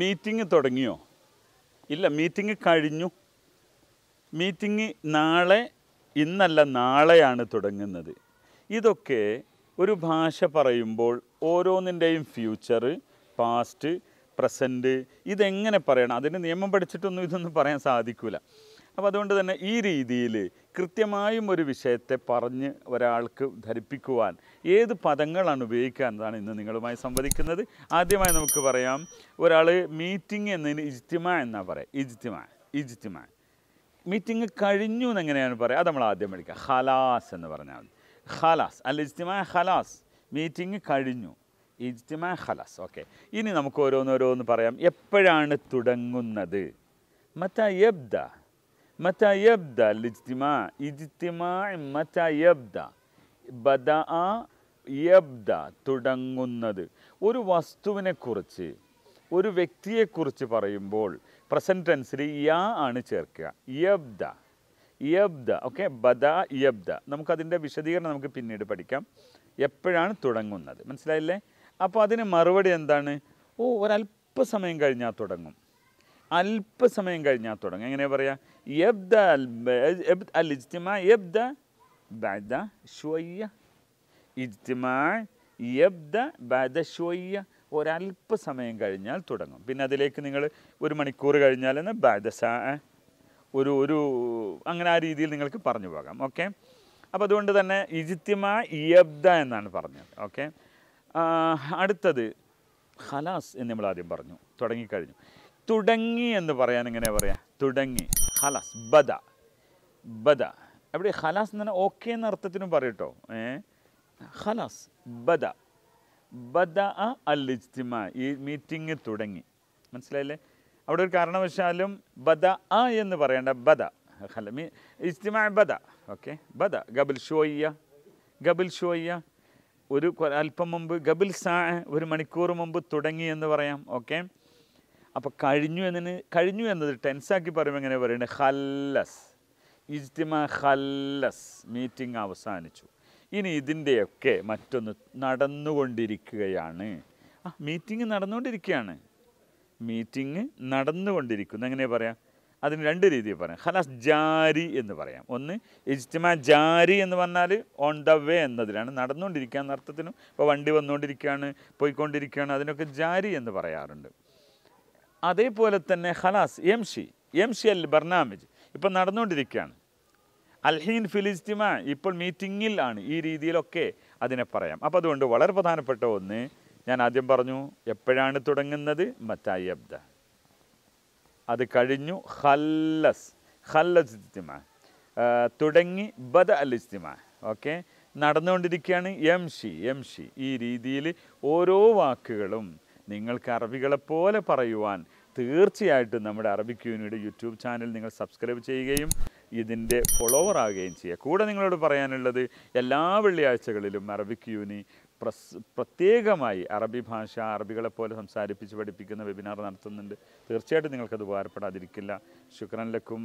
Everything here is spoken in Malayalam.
മീറ്റിംഗ് തുടങ്ങിയോ ഇല്ല മീറ്റിംഗ് കഴിഞ്ഞു മീറ്റിംഗ് നാളെ ഇന്നല്ല നാളെയാണ് തുടങ്ങുന്നത് ഇതൊക്കെ ഒരു ഭാഷ പറയുമ്പോൾ ഓരോന്നിൻ്റെയും ഫ്യൂച്ചർ പാസ്റ്റ് പ്രസൻറ്റ് ഇതെങ്ങനെ പറയണം അതിന് നിയമം പഠിച്ചിട്ടൊന്നും ഇതൊന്നും പറയാൻ സാധിക്കില്ല അപ്പോൾ അതുകൊണ്ട് തന്നെ ഈ രീതിയിൽ കൃത്യമായും ഒരു വിഷയത്തെ പറഞ്ഞ് ഒരാൾക്ക് ധരിപ്പിക്കുവാൻ ഏത് പദങ്ങളാണ് ഉപയോഗിക്കുക എന്നതാണ് ഇന്ന് നിങ്ങളുമായി സംവദിക്കുന്നത് ആദ്യമായി നമുക്ക് പറയാം ഒരാൾ മീറ്റിംഗ് എന്നതിന് ഇജ്തിമ എന്നാണ് പറയുക ഇജ്തിമ ഇജ്തിമ മീറ്റിംഗ് കഴിഞ്ഞു എന്നെങ്ങനെയാണ് പറയുക അത് നമ്മൾ ആദ്യം പഠിക്കുക ഹലാസ് എന്ന് പറഞ്ഞാൽ മതി ഹലാസ് അല്ല ഇജ്തിമ ഹലാസ് മീറ്റിംഗ് കഴിഞ്ഞു ഇജ്തിമ ഹലാസ് ഓക്കെ ഇനി നമുക്ക് ഓരോന്നോരോന്ന് പറയാം എപ്പോഴാണ് തുടങ്ങുന്നത് മറ്റാ എബ്ദ متى يبدا الاجتماع اجتماع متى يبدا بدا യബ്ദ തുടങ്ങുന്നത് ഒരു വസ്തുവിനെക്കുറിച്ച് ഒരു വ്യക്തിയെക്കുറിച്ച് പറയുമ്പോൾ പ്രസന്റ് ടെൻസിൽ യാ ആണ് ചേർക്കുക യബ്ദ യബ്ദ ഓക്കെ ബദ യബ്ദ നമുക്കതിൻ്റെ വിശദീകരണം നമുക്ക് പിന്നീട് പഠിക്കാം എപ്പോഴാണ് തുടങ്ങുന്നത് മനസ്സിലായില്ലേ അപ്പോൾ അതിന് മറുപടി എന്താണ് ഓ ഒരല്പസമയം കഴിഞ്ഞാൽ തുടങ്ങും അല്പസമയം കഴിഞ്ഞാൽ തുടങ്ങും എങ്ങനെ പറയാ യബ്ദ അൽ യബ്ദ ബദ ഷോയ്യ ഇജ്തിമാ യബ്ദ ബദ ഷോയ്യ ഒരല്പസമയം കഴിഞ്ഞാൽ തുടങ്ങും പിന്നെ അതിലേക്ക് നിങ്ങൾ ഒരു മണിക്കൂർ കഴിഞ്ഞാൽ എന്ന് ബാദസ ഒരു ഒരു അങ്ങനെ ആ രീതിയിൽ നിങ്ങൾക്ക് പറഞ്ഞു പോകാം ഓക്കെ അപ്പോൾ അതുകൊണ്ട് തന്നെ ഇജിത്യമാ ഇയബ്ദ എന്നാണ് പറഞ്ഞത് ഓക്കെ അടുത്തത് ഖലാസ് എന്ന് നമ്മൾ ആദ്യം പറഞ്ഞു തുടങ്ങിക്കഴിഞ്ഞു തുടങ്ങി എന്ന് പറയാൻ എങ്ങനെ പറയാം തുടങ്ങി ഹലാസ് ബദ ബദ അവിടെ ഹലാസ് എന്ന് പറഞ്ഞാൽ ഓക്കെ എന്ന അർത്ഥത്തിനും പറയട്ടോ ഏ ഹലാസ് ബദ ബദ അൽ ഇജ്തിമ ഈ മീറ്റിംഗ് തുടങ്ങി മനസ്സിലായില്ലേ അവിടെ ഒരു കാരണവശാലും ബദ അ എന്ന് പറയേണ്ട ബദ മീ ഇജ്തിമ ബദ ഓക്കെ ബദ ഗബിൽ ഷോയ്യ ഗബിൽ ഷോയ്യ ഒരു അല്പം മുമ്പ് ഗബിൽ സാ ഒരു മണിക്കൂർ മുമ്പ് തുടങ്ങി എന്ന് പറയാം ഓക്കെ അപ്പോൾ കഴിഞ്ഞു എന്നതിന് കഴിഞ്ഞു എന്നത് ടെൻസാക്കി പറയുമ്പോൾ എങ്ങനെ പറയുന്നത് ഹല്ലസ് ഇജ്തിമ ഹല്ലസ് മീറ്റിംഗ് അവസാനിച്ചു ഇനി ഇതിൻ്റെയൊക്കെ മറ്റൊന്ന് നടന്നുകൊണ്ടിരിക്കുകയാണ് ആ മീറ്റിംഗ് നടന്നുകൊണ്ടിരിക്കുകയാണ് മീറ്റിംഗ് നടന്നുകൊണ്ടിരിക്കുന്നു എങ്ങനെ പറയാം അതിന് രണ്ട് രീതിയിൽ പറയാം ഹലാസ് ജാരി എന്ന് പറയാം ഒന്ന് ഇജ്തിമ ജാരി എന്ന് പറഞ്ഞാൽ ഓൺ ദ വേ എന്നതിലാണ് നടന്നുകൊണ്ടിരിക്കുക എന്ന അർത്ഥത്തിനും ഇപ്പോൾ വണ്ടി വന്നുകൊണ്ടിരിക്കുകയാണ് പോയിക്കൊണ്ടിരിക്കുകയാണ് അതിനൊക്കെ ജാരി എന്ന് പറയാറുണ്ട് അതേപോലെ തന്നെ ഖലാസ് എം സി എം സി അൽ ബർനാമിജ് ഇപ്പം നടന്നുകൊണ്ടിരിക്കുകയാണ് അൽഹീൻ ഫിലിസ്റ്റിമ ഇപ്പോൾ മീറ്റിങ്ങിൽ ആണ് ഈ രീതിയിലൊക്കെ അതിനെ പറയാം അപ്പോൾ അതുകൊണ്ട് വളരെ പ്രധാനപ്പെട്ട ഒന്ന് ഞാൻ ആദ്യം പറഞ്ഞു എപ്പോഴാണ് തുടങ്ങുന്നത് മറ്റായി അബ്ദ അത് കഴിഞ്ഞു ഖല്ലസ് ഖല്ലസ് ഇസ്തിമ തുടങ്ങി ബദ അൽ ഇസ്തിമ ഓക്കെ നടന്നുകൊണ്ടിരിക്കുകയാണ് എം ഷി എം ഷി ഈ രീതിയിൽ ഓരോ വാക്കുകളും നിങ്ങൾക്ക് അറബികളെപ്പോലെ പറയുവാൻ തീർച്ചയായിട്ടും നമ്മുടെ അറബിക് യൂണിയുടെ യൂട്യൂബ് ചാനൽ നിങ്ങൾ സബ്സ്ക്രൈബ് ചെയ്യുകയും ഇതിൻ്റെ ഫോളോവർ ആവുകയും ചെയ്യുക കൂടെ നിങ്ങളോട് പറയാനുള്ളത് എല്ലാ വെള്ളിയാഴ്ചകളിലും അറബിക് യൂണി പ്രസ് പ്രത്യേകമായി അറബി ഭാഷ അറബികളെപ്പോലെ സംസാരിപ്പിച്ച് പഠിപ്പിക്കുന്ന വെബിനാർ നടത്തുന്നുണ്ട് തീർച്ചയായിട്ടും നിങ്ങൾക്കത് ഉപകാരപ്പെടാതിരിക്കില്ല ശുക്രൻ ലക്കും